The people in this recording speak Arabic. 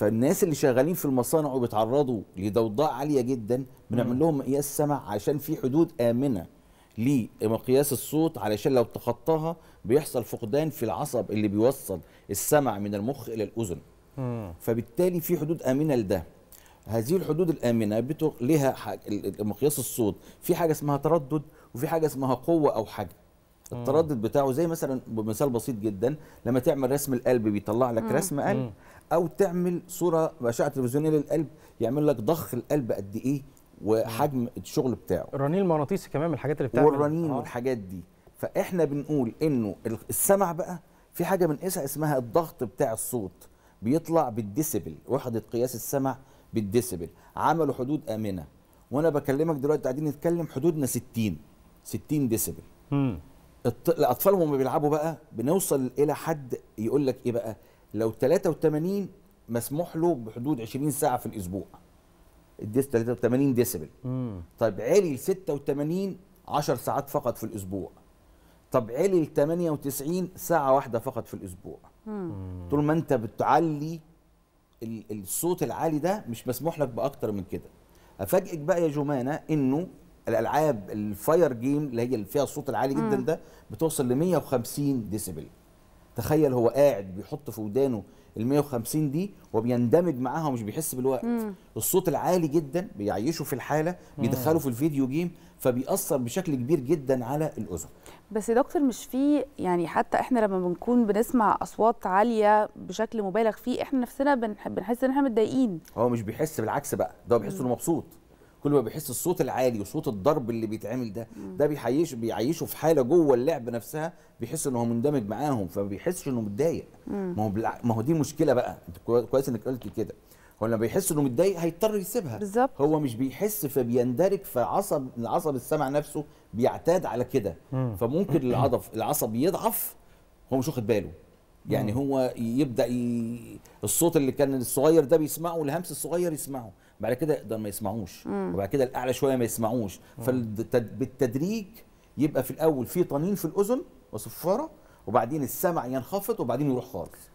فالناس اللي شغالين في المصانع وبيتعرضوا لضوضاء عاليه جدا بنعمل لهم مقياس سمع عشان في حدود امنه لمقياس الصوت علشان لو تخطاها بيحصل فقدان في العصب اللي بيوصل السمع من المخ الى الاذن فبالتالي في حدود امنه لده هذه الحدود الامنه لها مقياس الصوت في حاجه اسمها تردد وفي حاجه اسمها قوه او حجم التردد بتاعه زي مثلا بمثال بسيط جدا لما تعمل رسم القلب بيطلع لك رسم قلب او تعمل صوره باشعه تلفزيونيه للقلب يعمل لك ضخ القلب قد ايه وحجم الشغل بتاعه الرنين المغناطيسي كمان الحاجات اللي بتعمل والرنين آه. والحاجات دي فاحنا بنقول انه السمع بقى في حاجه بنقيسها اسمها الضغط بتاع الصوت بيطلع بالديسيبل وحده قياس السمع بالديسيبل عملوا حدود امنه وانا بكلمك دلوقتي قاعدين نتكلم حدودنا 60 60 ديسيبل الاطفال هم بيلعبوا بقى بنوصل الى حد يقول لك ايه بقى لو 83 مسموح له بحدود 20 ساعه في الاسبوع الديس 83 ديسيبل طيب عالي ل 86 10 ساعات فقط في الاسبوع طب عالي ل 98 ساعه واحده فقط في الاسبوع مم. طول ما انت بتعلي الصوت العالي ده مش مسموح لك باكتر من كده افاجئك بقى يا جمانه انه الالعاب الفاير جيم اللي هي اللي فيها الصوت العالي جدا ده بتوصل ل 150 ديسيبل تخيل هو قاعد بيحط في ودانه ال 150 دي وبيندمج معاها ومش بيحس بالوقت مم. الصوت العالي جدا بيعيشه في الحاله بيدخله في الفيديو جيم فبيأثر بشكل كبير جدا على الأذن بس يا دكتور مش في يعني حتى احنا لما بنكون بنسمع اصوات عاليه بشكل مبالغ فيه احنا نفسنا بنحس ان احنا متضايقين هو مش بيحس بالعكس بقى ده بيحس انه مبسوط كل ما بيحس الصوت العالي وصوت الضرب اللي بيتعمل ده ده بيحيش بيعيشه في حاله جوه اللعب نفسها بيحس ان هو مندمج معاهم فما بيحسش انه متضايق ما هو بلع... ما هو دي مشكله بقى انت كويس انك قلت كده هو لما بيحس انه متضايق هيضطر يسيبها بالزبط. هو مش بيحس فبيندرج فعصب عصب السمع نفسه بيعتاد على كده فممكن العضف العصب يضعف هو مش واخد باله يعني هو يبدا ي... الصوت اللي كان الصغير ده بيسمعه والهمس الصغير يسمعه بعد كده يقدر ما يسمعوش وبعد كده الاعلى شويه ما يسمعوش فبالتدريج يبقى في الاول في طنين في الاذن وصفاره وبعدين السمع ينخفض وبعدين يروح خالص